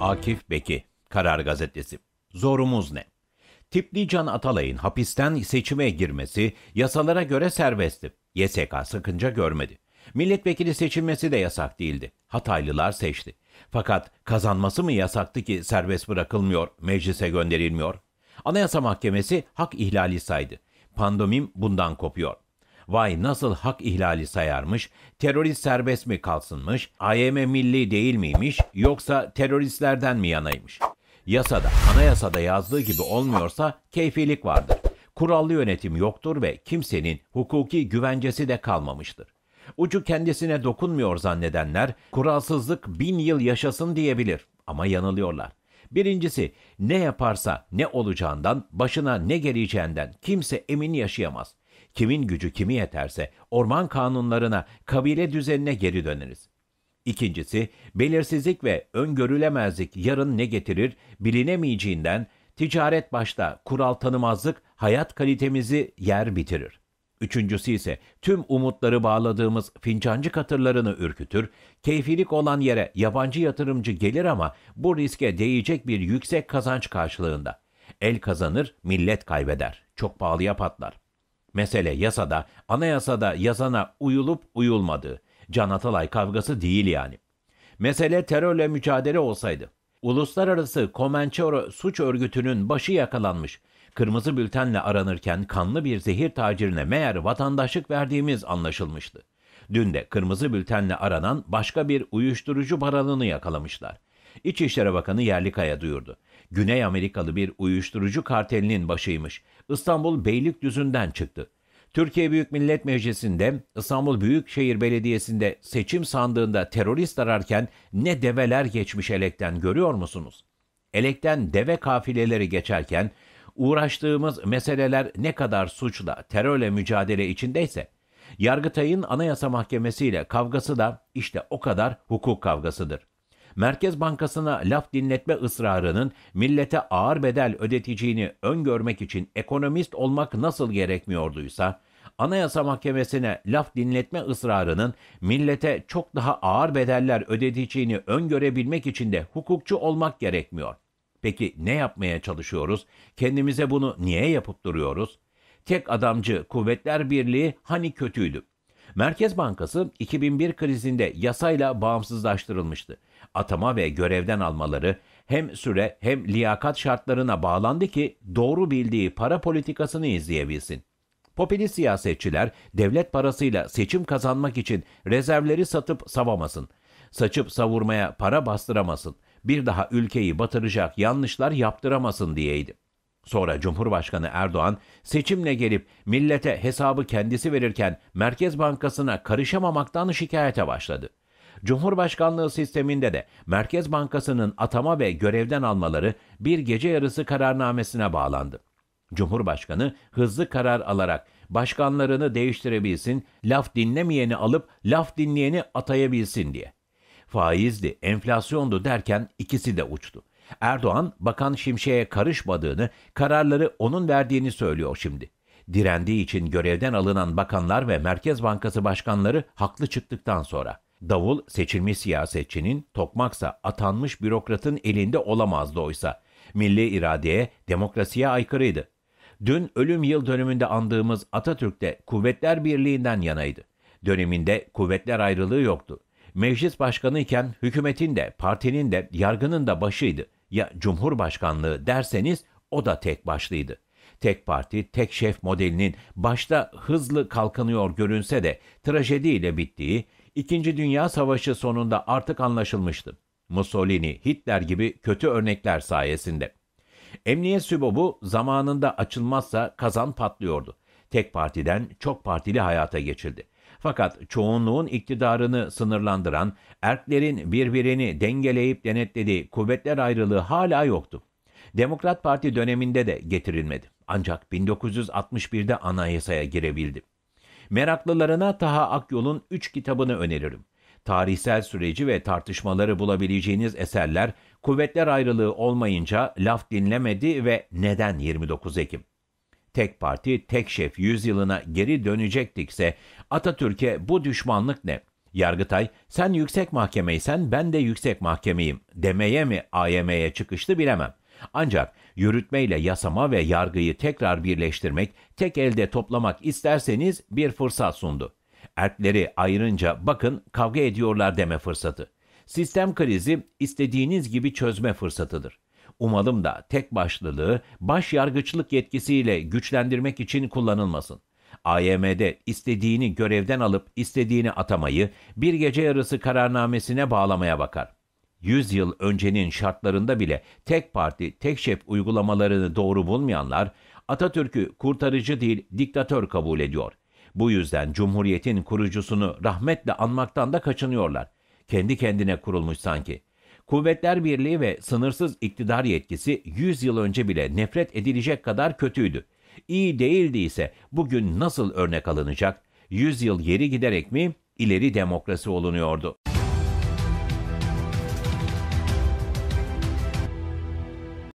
Akif Beki, Karar Gazetesi. Zorumuz ne? Can Atalay'ın hapisten seçime girmesi yasalara göre serbestti. YSK sıkınca görmedi. Milletvekili seçilmesi de yasak değildi. Hataylılar seçti. Fakat kazanması mı yasaktı ki serbest bırakılmıyor, meclise gönderilmiyor? Anayasa Mahkemesi hak ihlali saydı. Pandomim bundan kopuyor vay nasıl hak ihlali sayarmış, terörist serbest mi kalsınmış, AYM milli değil miymiş yoksa teröristlerden mi yanaymış? Yasada, anayasada yazdığı gibi olmuyorsa keyfilik vardır. Kurallı yönetim yoktur ve kimsenin hukuki güvencesi de kalmamıştır. Ucu kendisine dokunmuyor zannedenler kuralsızlık bin yıl yaşasın diyebilir ama yanılıyorlar. Birincisi ne yaparsa ne olacağından, başına ne geleceğinden kimse emin yaşayamaz kimin gücü kimi yeterse orman kanunlarına, kabile düzenine geri döneriz. İkincisi, belirsizlik ve öngörülemezlik yarın ne getirir bilinemeyeceğinden ticaret başta kural tanımazlık hayat kalitemizi yer bitirir. Üçüncüsü ise tüm umutları bağladığımız fincancı katırlarını ürkütür, keyfilik olan yere yabancı yatırımcı gelir ama bu riske değecek bir yüksek kazanç karşılığında. El kazanır, millet kaybeder, çok pahalıya patlar. Mesele yasada, anayasada yazana uyulup uyulmadığı. Can Atalay kavgası değil yani. Mesele terörle mücadele olsaydı. Uluslararası Comanchero suç örgütünün başı yakalanmış. Kırmızı bültenle aranırken kanlı bir zehir tacirine meğer vatandaşlık verdiğimiz anlaşılmıştı. Dün de kırmızı bültenle aranan başka bir uyuşturucu baralını yakalamışlar. İçişleri Bakanı Yerlikaya duyurdu. Güney Amerikalı bir uyuşturucu kartelinin başıymış. İstanbul Beylikdüzü'nden çıktı. Türkiye Büyük Millet Meclisi'nde İstanbul Büyükşehir Belediyesi'nde seçim sandığında terörist ararken ne develer geçmiş elekten görüyor musunuz? Elekten deve kafileleri geçerken uğraştığımız meseleler ne kadar suçla, terörle mücadele içindeyse Yargıtay'ın Anayasa Mahkemesi ile kavgası da işte o kadar hukuk kavgasıdır. Merkez Bankası'na laf dinletme ısrarının millete ağır bedel ödeteceğini öngörmek için ekonomist olmak nasıl gerekmiyorduysa, Anayasa Mahkemesi'ne laf dinletme ısrarının millete çok daha ağır bedeller ödeteceğini öngörebilmek için de hukukçu olmak gerekmiyor. Peki ne yapmaya çalışıyoruz? Kendimize bunu niye yapıp duruyoruz? Tek adamcı Kuvvetler Birliği hani kötüydü? Merkez Bankası 2001 krizinde yasayla bağımsızlaştırılmıştı. Atama ve görevden almaları hem süre hem liyakat şartlarına bağlandı ki doğru bildiği para politikasını izleyebilsin. Popülist siyasetçiler devlet parasıyla seçim kazanmak için rezervleri satıp savamasın. Saçıp savurmaya para bastıramasın. Bir daha ülkeyi batıracak yanlışlar yaptıramasın diyeydi. Sonra Cumhurbaşkanı Erdoğan seçimle gelip millete hesabı kendisi verirken Merkez Bankası'na karışamamaktan şikayete başladı. Cumhurbaşkanlığı sisteminde de Merkez Bankası'nın atama ve görevden almaları bir gece yarısı kararnamesine bağlandı. Cumhurbaşkanı hızlı karar alarak başkanlarını değiştirebilsin, laf dinlemeyeni alıp laf dinleyeni atayabilsin diye. Faizdi, enflasyondu derken ikisi de uçtu. Erdoğan Bakan Şimşek'e karışmadığını, kararları onun verdiğini söylüyor şimdi. Direndiği için görevden alınan bakanlar ve Merkez Bankası başkanları haklı çıktıktan sonra Davul seçilmiş siyasetçinin, tokmaksa atanmış bürokratın elinde olamazdı oysa. Milli iradeye, demokrasiye aykırıydı. Dün ölüm yıl dönümünde andığımız Atatürk de Kuvvetler Birliği'nden yanaydı. Döneminde kuvvetler ayrılığı yoktu. Meclis başkanı iken hükümetin de, partinin de, yargının da başıydı. Ya cumhurbaşkanlığı derseniz o da tek başlıydı tek parti, tek şef modelinin başta hızlı kalkınıyor görünse de trajediyle bittiği, İkinci Dünya Savaşı sonunda artık anlaşılmıştı. Mussolini, Hitler gibi kötü örnekler sayesinde. Emniyet sübobu zamanında açılmazsa kazan patlıyordu. Tek partiden çok partili hayata geçildi. Fakat çoğunluğun iktidarını sınırlandıran, erklerin birbirini dengeleyip denetlediği kuvvetler ayrılığı hala yoktu. Demokrat Parti döneminde de getirilmedi. Ancak 1961'de anayasaya girebildi. Meraklılarına Taha Akyol'un üç kitabını öneririm. Tarihsel süreci ve tartışmaları bulabileceğiniz eserler kuvvetler ayrılığı olmayınca laf dinlemedi ve neden 29 Ekim? Tek parti, tek şef yüzyılına geri dönecektikse Atatürk'e bu düşmanlık ne? Yargıtay, sen yüksek mahkemeysen ben de yüksek mahkemeyim demeye mi AYM'ye çıkıştı bilemem. Ancak yürütme ile yasama ve yargıyı tekrar birleştirmek, tek elde toplamak isterseniz bir fırsat sundu. Erkleri ayırınca bakın kavga ediyorlar deme fırsatı. Sistem krizi istediğiniz gibi çözme fırsatıdır. Umalım da tek başlılığı baş yargıçlık yetkisiyle güçlendirmek için kullanılmasın. AYM'de istediğini görevden alıp istediğini atamayı bir gece yarısı kararnamesine bağlamaya bakar. 100 yıl öncenin şartlarında bile tek parti, tek şef uygulamalarını doğru bulmayanlar Atatürk'ü kurtarıcı değil diktatör kabul ediyor. Bu yüzden Cumhuriyet'in kurucusunu rahmetle anmaktan da kaçınıyorlar. Kendi kendine kurulmuş sanki. Kuvvetler Birliği ve sınırsız iktidar yetkisi 100 yıl önce bile nefret edilecek kadar kötüydü. İyi değildi ise bugün nasıl örnek alınacak? 100 yıl geri giderek mi ileri demokrasi olunuyordu?